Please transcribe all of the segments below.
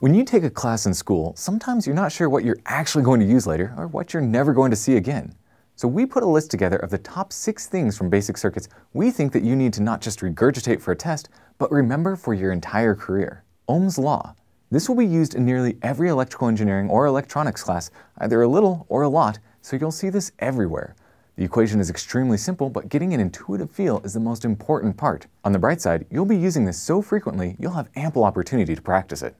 When you take a class in school, sometimes you're not sure what you're actually going to use later or what you're never going to see again. So we put a list together of the top six things from basic circuits we think that you need to not just regurgitate for a test, but remember for your entire career. Ohm's Law. This will be used in nearly every electrical engineering or electronics class, either a little or a lot, so you'll see this everywhere. The equation is extremely simple, but getting an intuitive feel is the most important part. On the bright side, you'll be using this so frequently, you'll have ample opportunity to practice it.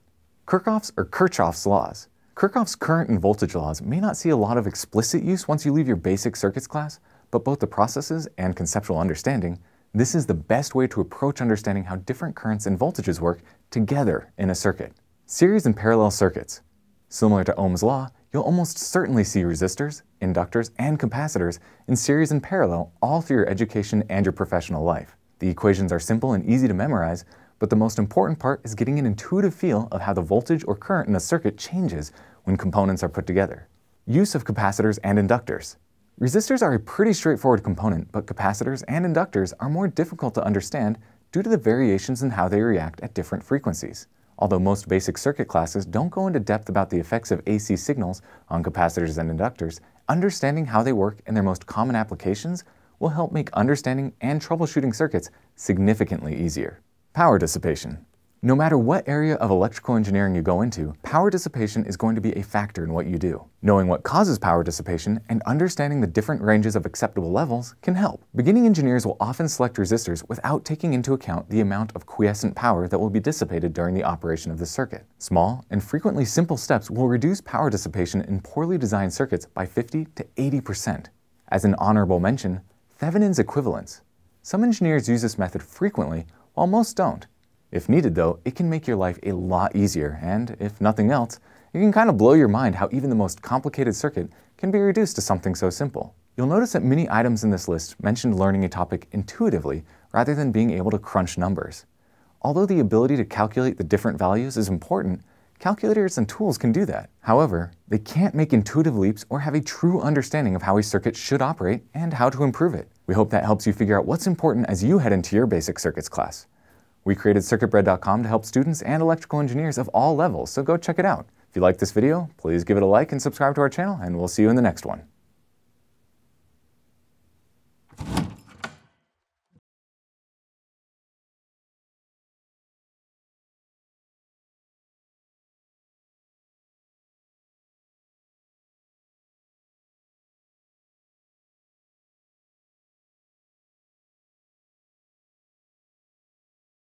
Kirchhoff's or Kirchhoff's laws. Kirchhoff's current and voltage laws may not see a lot of explicit use once you leave your basic circuits class, but both the processes and conceptual understanding, this is the best way to approach understanding how different currents and voltages work together in a circuit. Series and parallel circuits. Similar to Ohm's law, you'll almost certainly see resistors, inductors, and capacitors in series and parallel all through your education and your professional life. The equations are simple and easy to memorize, but the most important part is getting an intuitive feel of how the voltage or current in a circuit changes when components are put together. Use of capacitors and inductors. Resistors are a pretty straightforward component, but capacitors and inductors are more difficult to understand due to the variations in how they react at different frequencies. Although most basic circuit classes don't go into depth about the effects of AC signals on capacitors and inductors, understanding how they work in their most common applications will help make understanding and troubleshooting circuits significantly easier. Power dissipation. No matter what area of electrical engineering you go into, power dissipation is going to be a factor in what you do. Knowing what causes power dissipation and understanding the different ranges of acceptable levels can help. Beginning engineers will often select resistors without taking into account the amount of quiescent power that will be dissipated during the operation of the circuit. Small and frequently simple steps will reduce power dissipation in poorly designed circuits by 50 to 80%. As an honorable mention, Thevenin's equivalence. Some engineers use this method frequently while most don't. If needed, though, it can make your life a lot easier, and if nothing else, it can kind of blow your mind how even the most complicated circuit can be reduced to something so simple. You'll notice that many items in this list mentioned learning a topic intuitively rather than being able to crunch numbers. Although the ability to calculate the different values is important, calculators and tools can do that. However, they can't make intuitive leaps or have a true understanding of how a circuit should operate and how to improve it. We hope that helps you figure out what's important as you head into your basic circuits class. We created circuitbread.com to help students and electrical engineers of all levels, so go check it out. If you like this video, please give it a like and subscribe to our channel, and we'll see you in the next one.